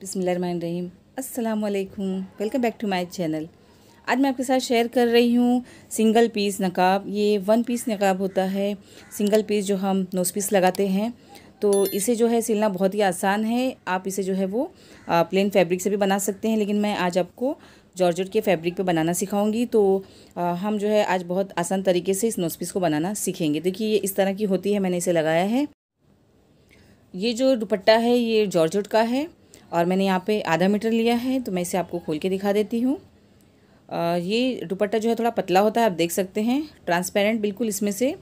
बिसमीम अल्लाम welcome back to my channel आज मैं आपके साथ शेयर कर रही हूँ सिंगल पीस नकाब ये वन पीस नकाब होता है सिंगल पीस जो हम नोस पीस लगाते हैं तो इसे जो है सिलना बहुत ही आसान है आप इसे जो है वो प्लेन फैब्रिक से भी बना सकते हैं लेकिन मैं आज आपको जॉर्जेट के फैब्रिक पे बनाना सिखाऊंगी तो आ, हम जो है आज बहुत आसान तरीके से इस नोसपीस पीस को बनाना सीखेंगे देखिए ये इस तरह की होती है मैंने इसे लगाया है ये जो दुपट्टा है ये जॉर्जेट का है और मैंने यहाँ पे आधा मीटर लिया है तो मैं इसे आपको खोल के दिखा देती हूँ ये दुपट्टा जो है थोड़ा पतला होता है आप देख सकते हैं ट्रांसपेरेंट बिल्कुल इसमें से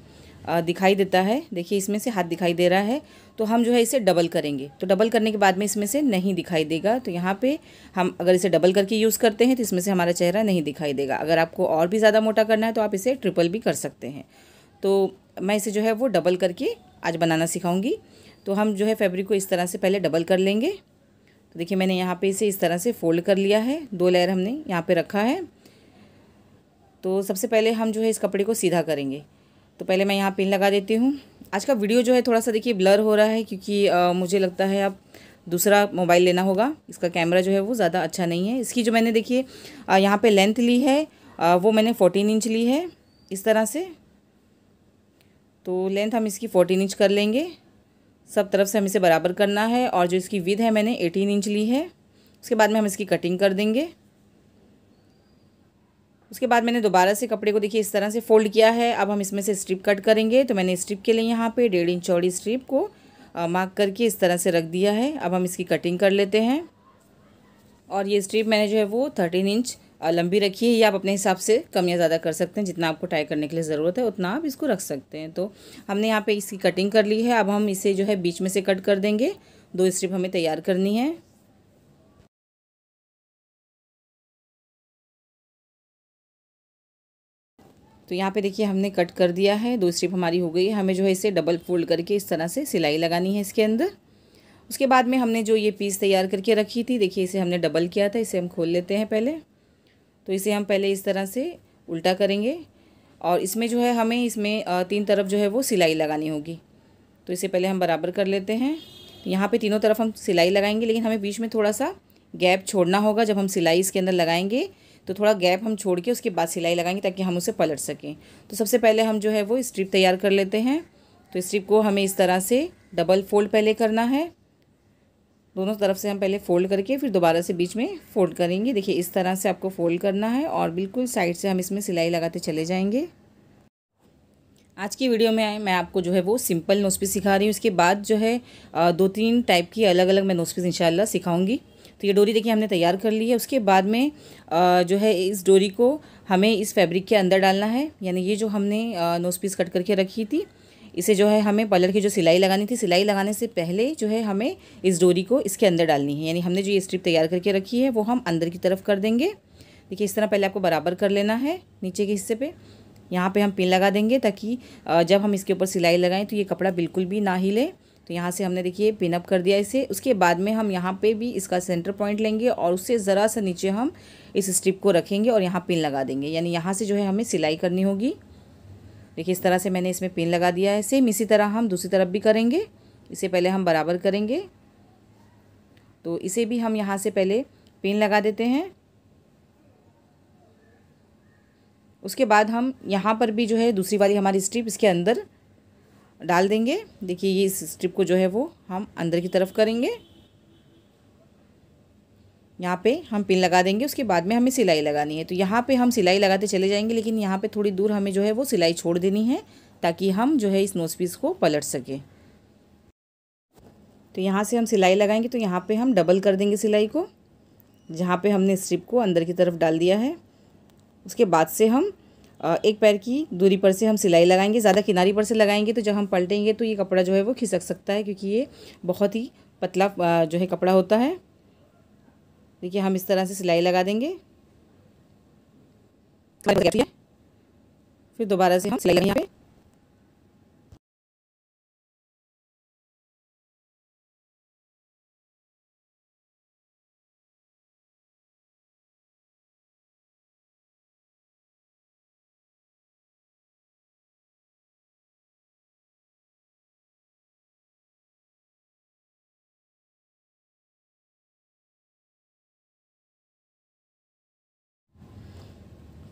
दिखाई देता है देखिए इसमें से हाथ दिखाई दे रहा है तो हम जो है इसे डबल करेंगे तो डबल करने के बाद में इसमें से नहीं दिखाई देगा तो यहाँ पे हम अगर इसे डबल करके यूज़ करते हैं तो इसमें से हमारा चेहरा नहीं दिखाई देगा अगर आपको और भी ज़्यादा मोटा करना है तो आप इसे ट्रिपल भी कर सकते हैं तो मैं इसे जो है वो डबल करके आज बनाना सिखाऊंगी तो हम जो है फेब्रिक को इस तरह से पहले डबल कर लेंगे तो देखिए मैंने यहाँ पे इसे इस तरह से फोल्ड कर लिया है दो लेयर हमने यहाँ पे रखा है तो सबसे पहले हम जो है इस कपड़े को सीधा करेंगे तो पहले मैं यहाँ पिन लगा देती हूँ आज का वीडियो जो है थोड़ा सा देखिए ब्लर हो रहा है क्योंकि आ, मुझे लगता है अब दूसरा मोबाइल लेना होगा इसका कैमरा जो है वो ज़्यादा अच्छा नहीं है इसकी जो मैंने देखिए यहाँ पर लेंथ ली है आ, वो मैंने फोर्टीन इंच ली है इस तरह से तो लेंथ हम इसकी फोर्टीन इंच कर लेंगे सब तरफ से हम इसे बराबर करना है और जो इसकी विध है मैंने एटीन इंच ली है उसके बाद में हम इसकी कटिंग कर देंगे उसके बाद मैंने दोबारा से कपड़े को देखिए इस तरह से फोल्ड किया है अब हम इसमें से स्ट्रिप कट करेंगे तो मैंने स्ट्रिप के लिए यहाँ पे डेढ़ इंच चौड़ी स्ट्रिप को मार्क करके इस तरह से रख दिया है अब हम इसकी कटिंग कर लेते हैं और ये स्ट्रिप मैंने जो है वो थर्टीन इंच लंबी रखी है ये आप अपने हिसाब से कम या ज़्यादा कर सकते हैं जितना आपको टाई करने के लिए ज़रूरत है उतना आप इसको रख सकते हैं तो हमने यहाँ पे इसकी कटिंग कर ली है अब हम इसे जो है बीच में से कट कर देंगे दो स्ट्रिप हमें तैयार करनी है तो यहाँ पे देखिए हमने कट कर दिया है दो स्ट्रिप हमारी हो गई है हमें जो है इसे डबल फोल्ड करके इस तरह से सिलाई लगानी है इसके अंदर उसके बाद में हमने जो ये पीस तैयार करके रखी थी देखिए इसे हमने डबल किया था इसे हम खोल लेते हैं पहले तो इसे हम पहले इस तरह से उल्टा करेंगे और इसमें जो है हमें इसमें तीन तरफ जो है वो सिलाई लगानी होगी तो इसे पहले हम बराबर कर लेते हैं यहाँ पे तीनों तरफ हम सिलाई लगाएंगे लेकिन हमें बीच में थोड़ा सा गैप छोड़ना होगा जब हम सिलाई इसके अंदर लगाएंगे तो थोड़ा गैप हम छोड़ के उसके बाद सिलाई लगाएंगे ताकि हम उसे पलट सकें तो सबसे पहले हम जो है वो स्ट्रिप तैयार कर लेते हैं तो स्ट्रिप को हमें इस तरह से डबल फोल्ड पहले करना है दोनों तरफ से हम पहले फ़ोल्ड करके फिर दोबारा से बीच में फ़ोल्ड करेंगे देखिए इस तरह से आपको फ़ोल्ड करना है और बिल्कुल साइड से हम इसमें सिलाई लगाते चले जाएंगे आज की वीडियो में मैं आपको जो है वो सिंपल नोस्पीस सिखा रही हूँ इसके बाद जो है दो तीन टाइप की अलग अलग मैं नोस्पीस इंशाल्लाह सिखाऊंगी तो ये डोरी देखिए हमने तैयार कर ली है उसके बाद में जो है इस डोरी को हमें इस फैब्रिक के अंदर डालना है यानी ये जो हमने नोस्पीस कट करके रखी थी इसे जो है हमें पलर की जो सिलाई लगानी थी सिलाई लगाने से पहले जो है हमें इस डोरी को इसके अंदर डालनी है यानी हमने जो ये स्ट्रिप तैयार करके रखी है वो हम अंदर की तरफ कर देंगे देखिए इस तरह पहले आपको बराबर कर लेना है नीचे के हिस्से पे यहाँ पे हम पिन लगा देंगे ताकि जब हम इसके ऊपर सिलाई लगाएं तो ये कपड़ा बिल्कुल भी ना हिले तो यहाँ से हमने देखिए पिनअप कर दिया इसे उसके बाद में हम यहाँ पे भी इसका सेंटर पॉइंट लेंगे और उससे ज़रा सा नीचे हम इस स्ट्रिप को रखेंगे और यहाँ पिन लगा देंगे यानी यहाँ से जो है हमें सिलाई करनी होगी देखिए इस तरह से मैंने इसमें पिन लगा दिया है सेम इसी तरह हम दूसरी तरफ भी करेंगे इसे पहले हम बराबर करेंगे तो इसे भी हम यहाँ से पहले पिन लगा देते हैं उसके बाद हम यहाँ पर भी जो है दूसरी वाली हमारी स्ट्रिप इसके अंदर डाल देंगे देखिए ये इस स्ट्रिप को जो है वो हम अंदर की तरफ करेंगे यहाँ पे हम पिन लगा देंगे उसके बाद में हमें सिलाई लगानी है तो यहाँ पे हम सिलाई लगाते चले जाएंगे लेकिन यहाँ पे थोड़ी दूर हमें जो है वो सिलाई छोड़ देनी है ताकि हम जो है इस नोज पीस को पलट सकें तो यहाँ से हम सिलाई लगाएंगे तो यहाँ पे हम डबल कर देंगे सिलाई को जहाँ पे हमने स्ट्रिप को अंदर की तरफ डाल दिया है उसके बाद से हम एक पैर की दूरी पर से हम सिलाई लगाएंगे ज़्यादा किनारी पर से लगाएंगे तो जब हम पलटेंगे तो ये कपड़ा जो है वो खिसक सकता है क्योंकि ये बहुत ही पतला जो है कपड़ा होता है देखिए हम इस तरह से सिलाई लगा देंगे फिर दोबारा से हम सिलाई यहाँ पे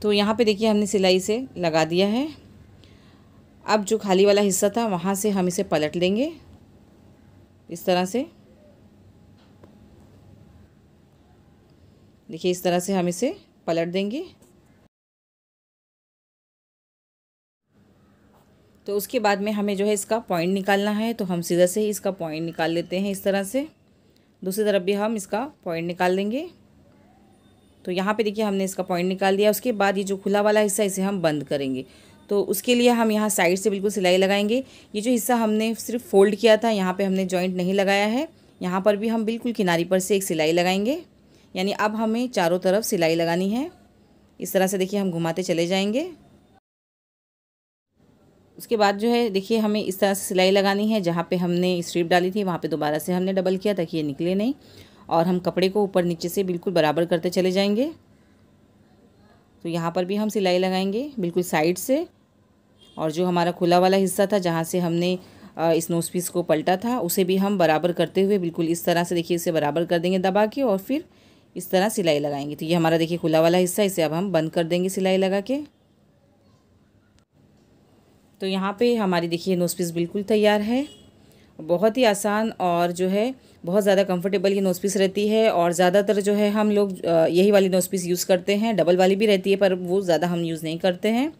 तो यहाँ पे देखिए हमने सिलाई से लगा दिया है अब जो खाली वाला हिस्सा था वहाँ से हम इसे पलट लेंगे इस तरह से देखिए इस तरह से हम इसे पलट देंगे तो उसके बाद में हमें जो है इसका पॉइंट निकालना है तो हम सीधा से ही इसका पॉइंट निकाल लेते हैं इस तरह से दूसरी तरफ भी हम इसका पॉइंट निकाल देंगे तो यहाँ पे देखिए हमने इसका पॉइंट निकाल दिया उसके बाद ये जो खुला वाला हिस्सा इसे हम बंद करेंगे तो उसके लिए हम यहाँ साइड से बिल्कुल सिलाई लगाएंगे ये जो हिस्सा हमने सिर्फ फोल्ड किया था यहाँ पर हमने जॉइंट नहीं लगाया है यहाँ पर भी हम बिल्कुल किनारी पर से एक सिलाई लगाएंगे यानी अब हमें चारों तरफ सिलाई लगानी है इस तरह से देखिए हम घुमाते चले जाएँगे उसके बाद जो है देखिए हमें इस तरह से सिलाई लगानी है जहाँ पे हमने स्ट्रिप डाली थी वहाँ पे दोबारा से हमने डबल किया ताकि ये निकले नहीं और हम कपड़े को ऊपर नीचे से बिल्कुल बराबर करते चले जाएंगे तो यहाँ पर भी हम सिलाई लगाएंगे बिल्कुल साइड से और जो हमारा खुला वाला हिस्सा था जहाँ से हमने इस नोज पीस को पलटा था उसे भी हम बराबर करते हुए बिल्कुल इस तरह से देखिए इसे बराबर कर देंगे दबा के और फिर इस तरह सिलाई लगाएंगे तो ये हमारा देखिए खुला वाला हिस्सा इसे अब हम बंद कर देंगे सिलाई लगा के तो यहाँ पे हमारी देखिए नोज पीस बिल्कुल तैयार है बहुत ही आसान और जो है बहुत ज़्यादा कंफर्टेबल ये नोज़ पीस रहती है और ज़्यादातर जो है हम लोग यही वाली नोज़ पीस यूज़ करते हैं डबल वाली भी रहती है पर वो ज़्यादा हम यूज़ नहीं करते हैं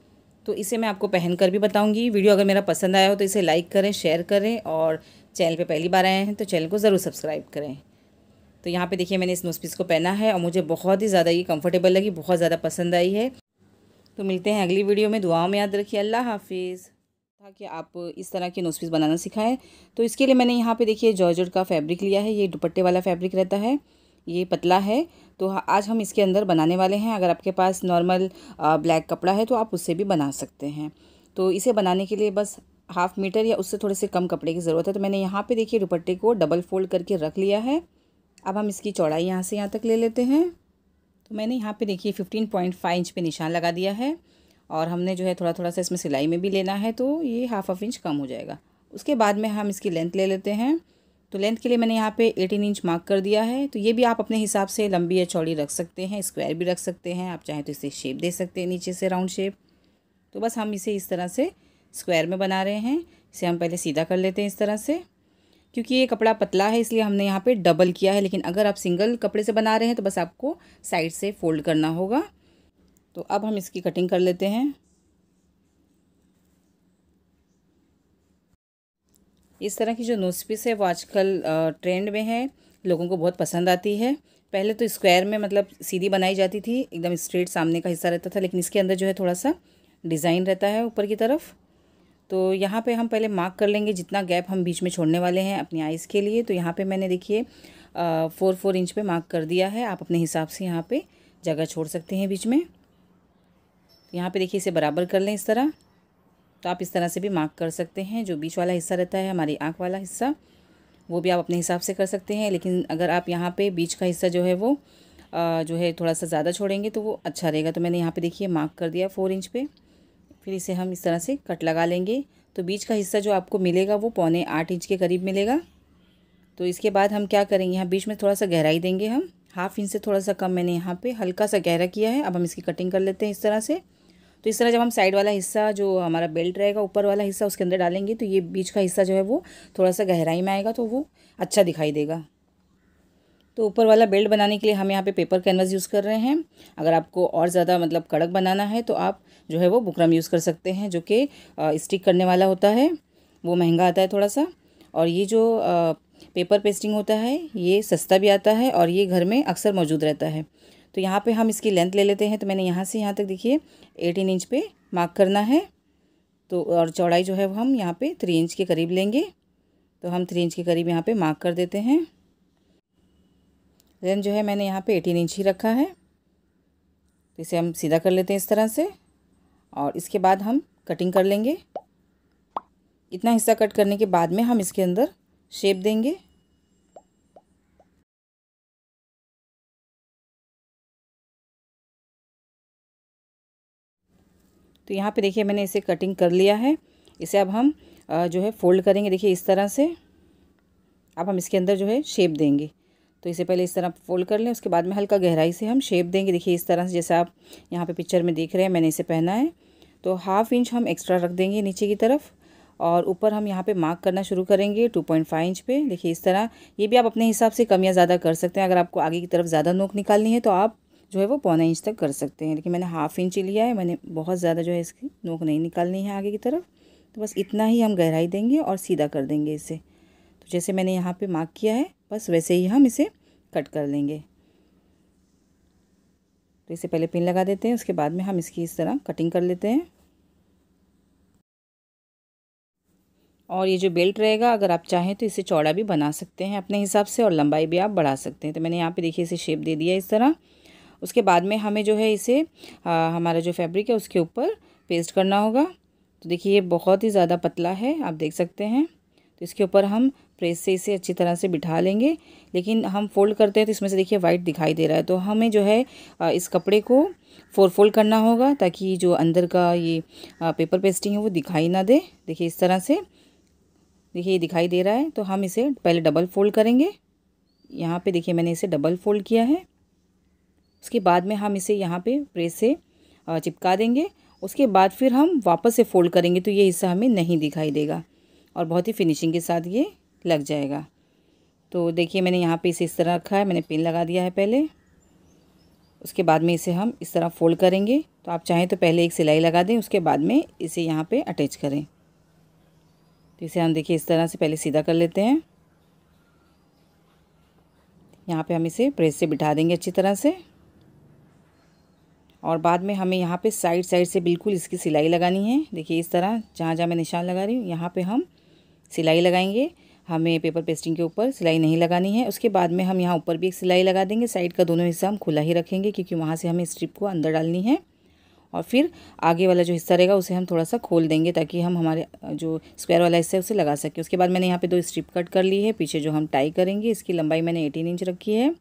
तो इसे मैं आपको पहन कर भी बताऊँगी वीडियो अगर मेरा पसंद आया हो तो इसे लाइक करें शेयर करें और चैनल पर पहली बार आए हैं तो चैनल को ज़रूर सब्सक्राइब करें तो यहाँ पे देखिए मैंने इस नोज़ पीस को पहना है और मुझे बहुत ही ज़्यादा ये कंफर्टेबल लगी बहुत ज़्यादा पसंद आई है तो मिलते हैं अगली वीडियो में दुआओं में याद रखिए अल्लाह हाफिज़ था कि आप इस तरह के नोज पीस बनाना सिखाएं तो इसके लिए मैंने यहाँ पे देखिए जॉर्जर का फैब्रिक लिया है ये दुपट्टे वाला फैब्रिक रहता है ये पतला है तो आज हम इसके अंदर बनाने वाले हैं अगर आपके पास नॉर्मल ब्लैक कपड़ा है तो आप उससे भी बना सकते हैं तो इसे बनाने के लिए बस हाफ़ मीटर या उससे थोड़े से कम कपड़े की ज़रूरत है तो मैंने यहाँ पे देखिए दुपट्टे को डबल फोल्ड करके रख लिया है अब हम इसकी चौड़ाई यहाँ से यहाँ तक ले लेते हैं तो मैंने यहाँ पे देखिए फाइव इंच पे निशान लगा दिया है और हमने जो है थोड़ा थोड़ा सा इसमें सिलाई में भी लेना है तो ये हाफ ऑफ इंच कम हो जाएगा उसके बाद में हम इसकी लेंथ ले लेते हैं तो लेंथ के लिए मैंने यहाँ पे 18 इंच मार्क कर दिया है तो ये भी आप अपने हिसाब से लंबी या चौड़ी रख सकते हैं स्क्वायर भी रख सकते हैं आप चाहें तो इसे शेप दे सकते हैं नीचे से राउंड शेप तो बस हम इसे इस तरह से स्क्वायर में बना रहे हैं इसे हम पहले सीधा कर लेते हैं इस तरह से क्योंकि ये कपड़ा पतला है इसलिए हमने यहाँ पर डबल किया है लेकिन अगर आप सिंगल कपड़े से बना रहे हैं तो बस आपको साइड से फोल्ड करना होगा तो अब हम इसकी कटिंग कर लेते हैं इस तरह की जो नोसपीस पीस है वो आजकल ट्रेंड में है लोगों को बहुत पसंद आती है पहले तो स्क्वायर में मतलब सीधी बनाई जाती थी एकदम स्ट्रेट सामने का हिस्सा रहता था लेकिन इसके अंदर जो है थोड़ा सा डिज़ाइन रहता है ऊपर की तरफ तो यहाँ पे हम पहले मार्क कर लेंगे जितना गैप हम बीच में छोड़ने वाले हैं अपनी आइज़ के लिए तो यहाँ पर मैंने देखिए फ़ोर फोर इंच पर मार्क कर दिया है आप अपने हिसाब से यहाँ पर जगह छोड़ सकते हैं बीच में यहाँ पे देखिए इसे बराबर कर लें इस तरह तो आप इस तरह से भी मार्क कर सकते हैं जो बीच वाला हिस्सा रहता है हमारी आँख वाला हिस्सा वो भी आप अपने हिसाब से कर सकते हैं लेकिन अगर आप यहाँ पर बीच का हिस्सा जो है वो जो है थोड़ा सा ज़्यादा छोड़ेंगे तो वो अच्छा रहेगा तो मैंने यहाँ पर देखिए मार्क कर दिया फोर इंच पर फिर इसे हम इस तरह से कट लगा लेंगे तो बीच का हिस्सा जो आपको मिलेगा वो पौने आठ इंच के करीब मिलेगा तो इसके बाद हम क्या करेंगे यहाँ बीच में थोड़ा सा गहराई देंगे हम हाफ इंच से थोड़ा सा कम मैंने यहाँ पर हल्का सा गहरा किया है अब हम इसकी कटिंग कर लेते हैं इस तरह से तो इस तरह जब हम साइड वाला हिस्सा जो हमारा बेल्ट रहेगा ऊपर वाला हिस्सा उसके अंदर डालेंगे तो ये बीच का हिस्सा जो है वो थोड़ा सा गहराई में आएगा तो वो अच्छा दिखाई देगा तो ऊपर वाला बेल्ट बनाने के लिए हम यहाँ पे पेपर कैनवास यूज़ कर रहे हैं अगर आपको और ज़्यादा मतलब कड़क बनाना है तो आप जो है वो बुकरम यूज़ कर सकते हैं जो कि स्टिक करने वाला होता है वो महंगा आता है थोड़ा सा और ये जो पेपर पेस्टिंग होता है ये सस्ता भी आता है और ये घर में अक्सर मौजूद रहता है तो यहाँ पे हम इसकी लेंथ ले लेते हैं तो मैंने यहाँ से यहाँ तक देखिए एटीन इंच पे मार्क करना है तो और चौड़ाई जो है वो हम यहाँ पे थ्री इंच के करीब लेंगे तो हम थ्री इंच के करीब यहाँ पे मार्क कर देते हैं लेंथ जो है मैंने यहाँ पे एटीन इंच ही रखा है तो इसे हम सीधा कर लेते हैं इस तरह से और इसके बाद हम कटिंग कर लेंगे इतना हिस्सा कट करने के बाद में हम इसके अंदर शेप देंगे तो यहाँ पे देखिए मैंने इसे कटिंग कर लिया है इसे अब हम जो है फोल्ड करेंगे देखिए इस तरह से अब हम इसके अंदर जो है शेप देंगे तो इसे पहले इस तरह फोल्ड कर लें उसके बाद में हल्का गहराई से हम शेप देंगे देखिए इस तरह से जैसे आप यहाँ पे पिक्चर में देख रहे हैं मैंने इसे पहना है तो हाफ इंच हम एक्स्ट्रा रख देंगे नीचे की तरफ और ऊपर हम यहाँ पे मार्क करना शुरू करेंगे टू पॉइंट फाइव इंच पे देखिए इस तरह ये भी आप अपने हिसाब से कमियाँ ज़्यादा कर सकते हैं अगर आपको आगे की तरफ ज़्यादा नोक निकालनी है तो आप जो है वो पौना इंच तक कर सकते हैं लेकिन मैंने हाफ़ इंच ही लिया है मैंने बहुत ज़्यादा जो है इसकी नोक नहीं निकालनी है आगे की तरफ तो बस इतना ही हम गहराई देंगे और सीधा कर देंगे इसे तो जैसे मैंने यहाँ पे मार्क किया है बस वैसे ही हम इसे कट कर लेंगे तो इसे पहले पिन लगा देते हैं उसके बाद में हम इसकी इस तरह कटिंग कर लेते हैं और ये जो बेल्ट रहेगा अगर आप चाहें तो इसे चौड़ा भी बना सकते हैं अपने हिसाब से और लंबाई भी आप बढ़ा सकते हैं तो मैंने यहाँ पे देखिए इसे शेप दे दिया इस तरह उसके बाद में हमें जो है इसे आ, हमारा जो फैब्रिक है उसके ऊपर पेस्ट करना होगा तो देखिए ये बहुत ही ज़्यादा पतला है आप देख सकते हैं तो इसके ऊपर हम प्रेस से इसे अच्छी तरह से बिठा लेंगे लेकिन हम फोल्ड करते हैं तो इसमें से देखिए वाइट दिखाई दे रहा है तो हमें जो है इस कपड़े को फोर फोल्ड करना होगा ताकि जो अंदर का ये पेपर पेस्टिंग है वो दिखाई ना दे देखिए इस तरह से देखिए ये दिखाई दे रहा है तो हम इसे पहले डबल फोल्ड करेंगे यहाँ पे देखिए मैंने इसे डबल फोल्ड किया है उसके बाद में हम इसे यहाँ पे प्रेस से चिपका देंगे उसके बाद फिर हम वापस से फोल्ड करेंगे तो ये हिस्सा हमें नहीं दिखाई देगा और बहुत ही फिनिशिंग के साथ ये लग जाएगा तो देखिए मैंने यहाँ पे इसे इस तरह रखा है मैंने पिन लगा दिया है पहले उसके बाद में इसे हम इस तरह फोल्ड करेंगे तो आप चाहें तो पहले एक सिलाई लगा दें उसके बाद में इसे यहाँ पर अटैच करें तो इसे हम देखिए इस तरह से पहले सीधा कर लेते हैं यहाँ पे हम इसे प्रेस से बिठा देंगे अच्छी तरह से और बाद में हमें यहाँ पे साइड साइड से बिल्कुल इसकी सिलाई लगानी है देखिए इस तरह जहाँ जहाँ मैं निशान लगा रही हूँ यहाँ पे हम सिलाई लगाएंगे हमें पेपर पेस्टिंग के ऊपर सिलाई नहीं लगानी है उसके बाद में हम यहाँ ऊपर भी एक सिलाई लगा देंगे साइड का दोनों हिस्सा हम खुला ही रखेंगे क्योंकि वहाँ से हमें स्ट्रिप को अंदर डालनी है और फिर आगे वाला जो हिस्सा रहेगा उसे हम थोड़ा सा खोल देंगे ताकि हम हमारे जो स्क्वायर वाला हिस्सा है उसे लगा सकें उसके बाद मैंने यहाँ पे दो स्ट्रिप कट कर ली है पीछे जो हम टाई करेंगे इसकी लंबाई मैंने एटीन इंच रखी है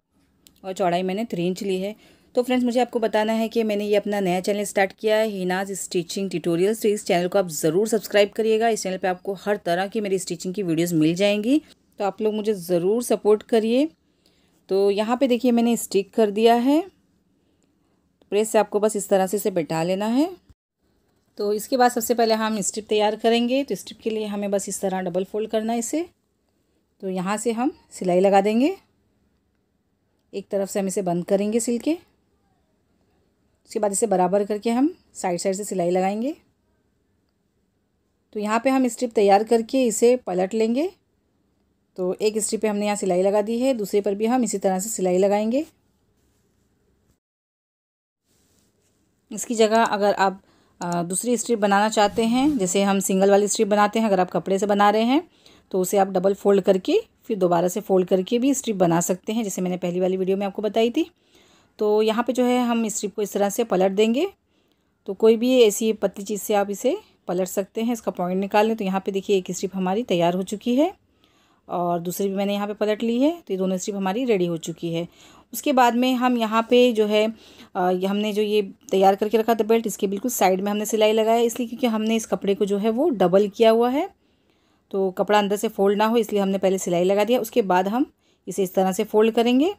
और चौड़ाई मैंने थ्री इंच ली है तो फ्रेंड्स मुझे आपको बताना है कि मैंने ये अपना नया चैनल स्टार्ट किया है हिनाज स्टिचिंग ट्यूटोरियल्स तो इस चैनल को आप ज़रूर सब्सक्राइब करिएगा इस चैनल पे आपको हर तरह की मेरी स्टिचिंग की वीडियोस मिल जाएंगी तो आप लोग मुझे ज़रूर सपोर्ट करिए तो यहाँ पे देखिए मैंने स्टिक कर दिया है प्रेस से आपको बस इस तरह से इसे बैठा लेना है तो इसके बाद सबसे पहले हम स्ट्रिप तैयार करेंगे तो स्ट्रिप के लिए हमें बस इस तरह डबल फोल्ड करना है इसे तो यहाँ से हम सिलाई लगा देंगे एक तरफ से हम इसे बंद करेंगे सिल के उसके बाद इसे बराबर करके हम साइड साइड से सिलाई लगाएंगे तो यहाँ पे हम स्ट्रिप तैयार करके इसे पलट लेंगे तो एक स्ट्रिप पे हमने यहाँ सिलाई लगा दी है दूसरे पर भी हम इसी तरह से सिलाई लगाएंगे इसकी जगह अगर आप दूसरी स्ट्रिप बनाना चाहते हैं जैसे हम सिंगल वाली स्ट्रिप बनाते हैं अगर आप कपड़े से बना रहे हैं तो उसे आप डबल फोल्ड करके फिर दोबारा से फोल्ड करके भी स्ट्रिप बना सकते हैं जैसे मैंने पहली वाली वीडियो में आपको बताई थी तो यहाँ पे जो है हम स्ट्रिप को इस तरह से पलट देंगे तो कोई भी ऐसी पतली चीज़ से आप इसे पलट सकते हैं इसका पॉइंट निकाल लें तो यहाँ पे देखिए एक स्ट्रिप हमारी तैयार हो चुकी है और दूसरी भी मैंने यहाँ पे पलट ली है तो ये दोनों स्ट्रिप हमारी रेडी हो चुकी है उसके बाद में हम यहाँ पे जो है आ, हमने जो ये तैयार करके रखा था बेल्ट इसके बिल्कुल साइड में हमने सिलाई लगाया इसलिए क्योंकि हमने इस कपड़े को जो है वो डबल किया हुआ है तो कपड़ा अंदर से फोल्ड ना हो इसलिए हमने पहले सिलाई लगा दिया उसके बाद हम इसे इस तरह से फोल्ड करेंगे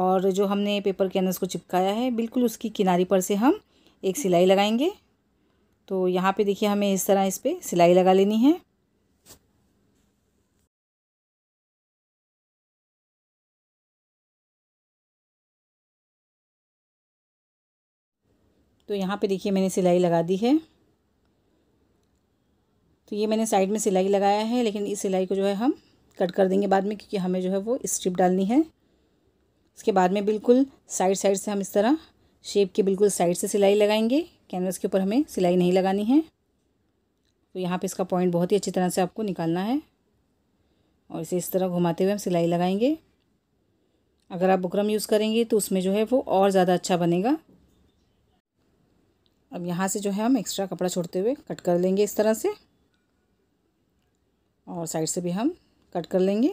और जो हमने पेपर के अंदर उसको चिपकाया है बिल्कुल उसकी किनारी पर से हम एक सिलाई लगाएंगे तो यहाँ पे देखिए हमें इस तरह इस पर सिलाई लगा लेनी है तो यहाँ पे देखिए मैंने सिलाई लगा दी है तो ये मैंने साइड में सिलाई लगाया है लेकिन इस सिलाई को जो है हम कट कर देंगे बाद में क्योंकि हमें जो है वो स्ट्रिप डालनी है उसके बाद में बिल्कुल साइड साइड से हम इस तरह शेप के बिल्कुल साइड से सिलाई लगाएंगे कैनवस के ऊपर हमें सिलाई नहीं लगानी है तो यहाँ पे इसका पॉइंट बहुत ही अच्छी तरह से आपको निकालना है और इसे इस तरह घुमाते हुए हम सिलाई लगाएंगे अगर आप बुकरम यूज़ करेंगे तो उसमें जो है वो और ज़्यादा अच्छा बनेगा अब यहाँ से जो है हम एक्स्ट्रा कपड़ा छोड़ते हुए कट कर लेंगे इस तरह से और साइड से भी हम कट कर लेंगे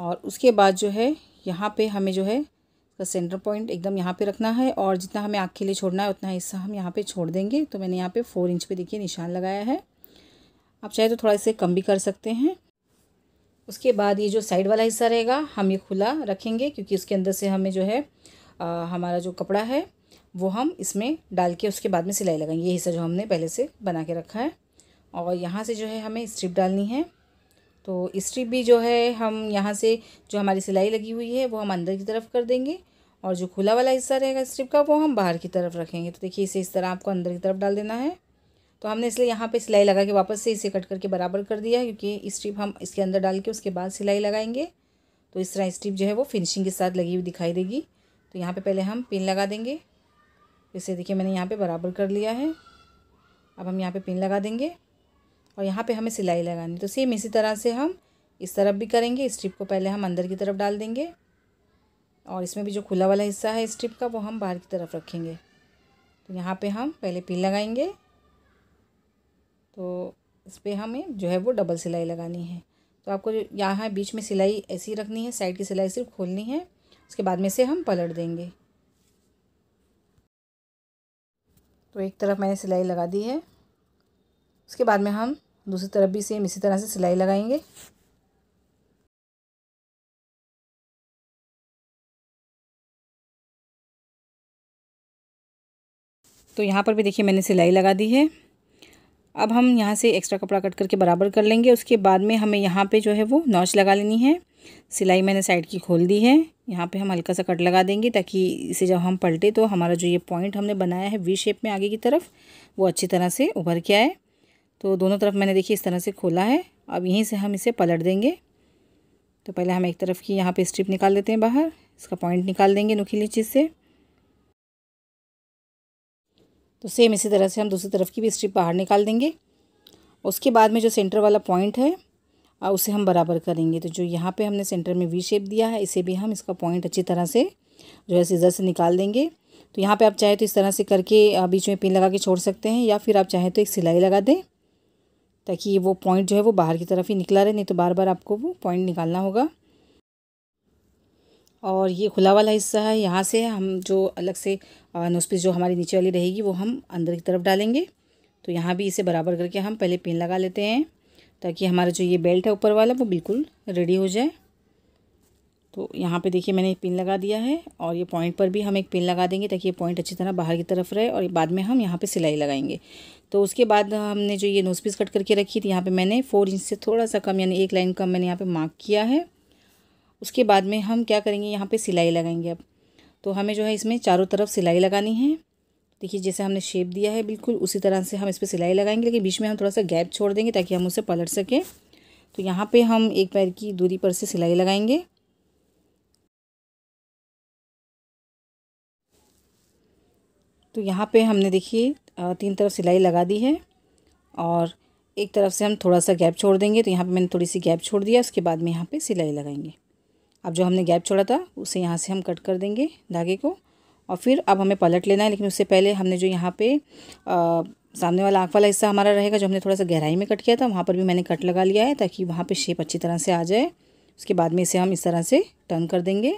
और उसके बाद जो है यहाँ पे हमें जो है इसका सेंटर पॉइंट एकदम यहाँ पे रखना है और जितना हमें आँख के लिए छोड़ना है उतना हिस्सा हम यहाँ पे छोड़ देंगे तो मैंने यहाँ पे फोर इंच पे देखिए निशान लगाया है आप चाहे तो थोड़ा इसे कम भी कर सकते हैं उसके बाद ये जो साइड वाला हिस्सा रहेगा हम ये खुला रखेंगे क्योंकि उसके अंदर से हमें जो है आ, हमारा जो कपड़ा है वो हम इसमें डाल के उसके बाद में सिलाई लगाएंगे ये हिस्सा जो हमने पहले से बना के रखा है और यहाँ से जो है हमें स्ट्रिप डालनी है तो स्ट्रिप भी जो है हम यहाँ से जो हमारी सिलाई लगी हुई है वो हम अंदर की तरफ कर देंगे और जो खुला वाला हिस्सा रहेगा स्ट्रिप का वो हम बाहर की तरफ रखेंगे तो देखिए इसे इस तरह आपको अंदर की तरफ डाल देना है तो हमने इसलिए यहाँ पे सिलाई लगा के वापस से इसे कट करके बराबर कर दिया क्योंकि स्ट्रिप हम इसके अंदर डाल के उसके बाद सिलाई लगाएंगे तो इस तरह स्ट्रिप जो है वो फिनिशिंग के साथ लगी हुई दिखाई देगी तो यहाँ पे पहले हम पिन लगा देंगे इसे देखिए मैंने यहाँ पे बराबर कर लिया है अब हम यहाँ पे पिन लगा देंगे और यहाँ पे हमें सिलाई लगानी तो सेम इसी तरह से हम इस तरफ भी करेंगे स्ट्रिप को पहले हम अंदर की तरफ डाल देंगे और इसमें भी जो खुला वाला हिस्सा है स्ट्रिप का वो हम बाहर की तरफ रखेंगे तो यहाँ पे हम पहले पिन लगाएंगे तो इस पर हमें जो है वो डबल सिलाई लगानी है तो आपको यहाँ बीच में सिलाई ऐसी रखनी है साइड की सिलाई सिर्फ खोलनी है उसके बाद में से हम पलट देंगे तो एक तरफ मैंने सिलाई लगा दी है उसके बाद में हम दूसरी तरफ भी सेम इसी तरह से सिलाई लगाएंगे तो यहाँ पर भी देखिए मैंने सिलाई लगा दी है अब हम यहाँ से एक्स्ट्रा कपड़ा कट करके बराबर कर लेंगे उसके बाद में हमें यहाँ पे जो है वो नॉच लगा लेनी है सिलाई मैंने साइड की खोल दी है यहाँ पे हम हल्का सा कट लगा देंगे ताकि इसे जब हम पलटे तो हमारा जो ये पॉइंट हमने बनाया है वी शेप में आगे की तरफ वो अच्छी तरह से उभर के आए तो दोनों तरफ मैंने देखिए इस तरह से खोला है अब यहीं से हम इसे पलट देंगे तो पहले हम एक तरफ की यहाँ पे स्ट्रिप निकाल देते हैं बाहर इसका पॉइंट निकाल देंगे नुकीली चीज़ से तो सेम इसी तरह से हम दूसरी तरफ की भी स्ट्रिप बाहर निकाल देंगे उसके बाद में जो सेंटर वाला पॉइंट है उसे हम बराबर करेंगे तो जो यहाँ पे हमने सेंटर में वी शेप दिया है इसे भी हम इसका पॉइंट अच्छी तरह से जो है सीज़र से निकाल देंगे तो यहाँ पे आप चाहे तो इस तरह से करके बीच में पिन लगा के छोड़ सकते हैं या फिर आप चाहे तो एक सिलाई लगा दें ताकि वो पॉइंट जो है वो बाहर की तरफ ही निकला रहे नहीं तो बार बार आपको वो पॉइंट निकालना होगा और ये खुला वाला हिस्सा है यहाँ से हम जो अलग से नोसपीस जो हमारी नीचे वाली रहेगी वो हम अंदर की तरफ डालेंगे तो यहाँ भी इसे बराबर करके हम पहले पिन लगा लेते हैं ताकि हमारा जो ये बेल्ट है ऊपर वाला वो बिल्कुल रेडी हो जाए तो यहाँ पे देखिए मैंने एक पिन लगा दिया है और ये पॉइंट पर भी हम एक पिन लगा देंगे ताकि ये पॉइंट अच्छी तरह बाहर की तरफ रहे और बाद में हम यहाँ पे सिलाई लगाएंगे तो उसके बाद हमने जो ये नोज पीस कट करके रखी थी यहाँ पे मैंने फोर इंच से थोड़ा सा कम यानी एक लाइन कम मैंने यहाँ पर मार्क किया है उसके बाद में हम क्या करेंगे यहाँ पर सिलाई लगाएंगे अब तो हमें जो है इसमें चारों तरफ सिलाई लगानी है देखिए जैसे हमने शेप दिया है बिल्कुल उसी तरह से हम इस पर सिलाई लगाएंगे लेकिन बीच में हम थोड़ा सा गैप छोड़ देंगे ताकि हम उसे पलट सकें तो यहाँ पर हम एक पैर की दूरी पर से सिलाई लगाएंगे तो यहाँ पे हमने देखिए तीन तरफ सिलाई लगा दी है और एक तरफ से हम थोड़ा सा गैप छोड़ देंगे तो यहाँ पे मैंने थोड़ी सी गैप छोड़ दिया उसके बाद में यहाँ पे सिलाई लगाएंगे अब जो हमने गैप छोड़ा था उसे यहाँ से हम कट कर देंगे धागे को और फिर अब हमें पलट लेना है लेकिन उससे पहले हमने जो यहाँ पर सामने वाला आँख वाला हिस्सा हमारा रहेगा जो हमने थोड़ा सा गहराई में कट किया था वहाँ पर भी मैंने कट लगा लिया है ताकि वहाँ पर शेप अच्छी तरह से आ जाए उसके बाद में इसे हम इस तरह से टर्न कर देंगे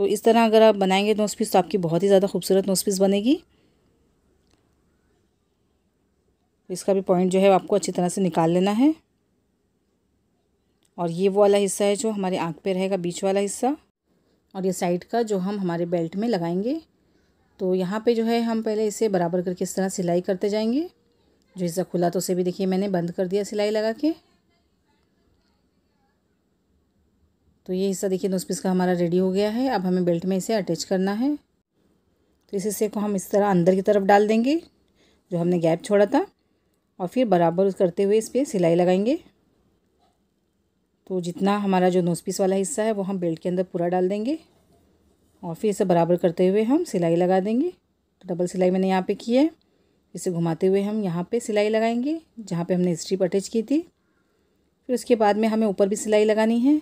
तो इस तरह अगर आप बनाएंगे तो नोस पीस तो आपकी बहुत ही ज़्यादा खूबसूरत नोस पीस बनेगी इसका भी पॉइंट जो है आपको अच्छी तरह से निकाल लेना है और ये वो वाला हिस्सा है जो हमारे आँख पे रहेगा बीच वाला हिस्सा और ये साइड का जो हम हमारे बेल्ट में लगाएंगे तो यहाँ पे जो है हम पहले इसे बराबर करके इस तरह सिलाई करते जाएंगे जो हिस्सा खुला तो उसे भी देखिए मैंने बंद कर दिया सिलाई लगा के तो ये हिस्सा देखिए नोज पीस का हमारा रेडी हो गया है अब हमें बेल्ट में इसे अटैच करना है तो इस हिस्से को हम इस तरह अंदर की तरफ डाल देंगे जो हमने गैप छोड़ा था और फिर बराबर करते हुए इस पर सिलाई लगाएंगे तो जितना हमारा जो नोज पीस वाला हिस्सा है वो हम बेल्ट के अंदर पूरा डाल देंगे और फिर इसे बराबर करते हुए हम सिलाई लगा देंगे तो डबल सिलाई मैंने यहाँ पे की है इसे घुमाते हुए हम यहाँ पे सिलाई लगाएंगे जहाँ पे हमने स्ट्रिप अटैच की थी फिर उसके बाद में हमें ऊपर भी सिलाई लगानी है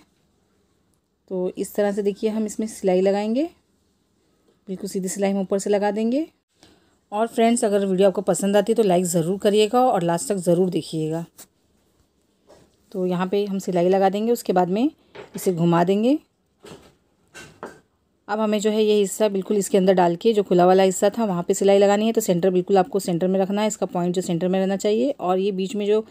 तो इस तरह से देखिए हम इसमें सिलाई लगाएंगे बिल्कुल सीधी सिलाई हम ऊपर से लगा देंगे और फ्रेंड्स अगर वीडियो आपको पसंद आती है तो लाइक ज़रूर करिएगा और लास्ट तक ज़रूर देखिएगा तो यहाँ पे हम सिलाई लगा देंगे उसके बाद में इसे घुमा देंगे अब हमें जो है ये हिस्सा बिल्कुल इसके अंदर डाल के जो खुला वाला हिस्सा था वहाँ पे सिलाई लगानी है तो सेंटर बिल्कुल आपको सेंटर में रखना है इसका पॉइंट जो सेंटर में रहना चाहिए और ये बीच में जो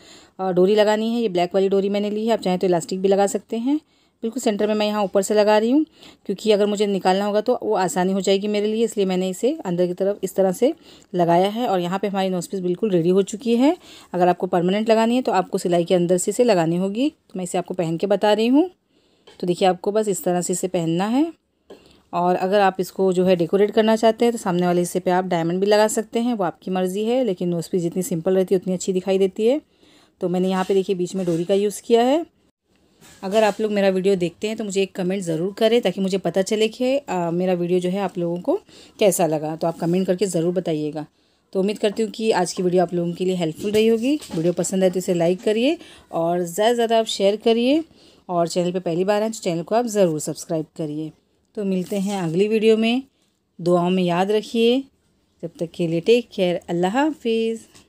डोरी लगानी है ये ब्लैक वाली डोरी मैंने ली है आप चाहें तो इलास्टिक भी लगा सकते हैं बिल्कुल सेंटर में मैं यहाँ ऊपर से लगा रही हूँ क्योंकि अगर मुझे निकालना होगा तो वो आसानी हो जाएगी मेरे लिए इसलिए मैंने इसे अंदर की तरफ इस तरह से लगाया है और यहाँ पे हमारी नोज पीस बिल्कुल रेडी हो चुकी है अगर आपको परमानेंट लगानी है तो आपको सिलाई के अंदर से इसे लगानी होगी तो मैं इसे आपको पहन के बता रही हूँ तो देखिए आपको बस इस तरह से इसे पहनना है और अगर आप इसको जो है डेकोरेट करना चाहते हैं तो सामने वाले हिस्से पे आप डायमंड भी लगा सकते हैं वो आपकी मर्ज़ी है लेकिन नोज पीस जितनी सिंपल रहती है उतनी अच्छी दिखाई देती है तो मैंने यहाँ पर देखिए बीच में डोरी का यूज़ किया है अगर आप लोग मेरा वीडियो देखते हैं तो मुझे एक कमेंट ज़रूर करें ताकि मुझे पता चले कि मेरा वीडियो जो है आप लोगों को कैसा लगा तो आप कमेंट करके ज़रूर बताइएगा तो उम्मीद करती हूँ कि आज की वीडियो आप लोगों के लिए हेल्पफुल रही होगी वीडियो पसंद आए तो इसे लाइक करिए और ज़्यादा से ज़्यादा आप शेयर करिए और चैनल पर पहली बार आए तो चैनल को आप ज़रूर सब्सक्राइब करिए तो मिलते हैं अगली वीडियो में दुआओं में याद रखिए जब तक के लिए टेक केयर अल्लाह हाफिज़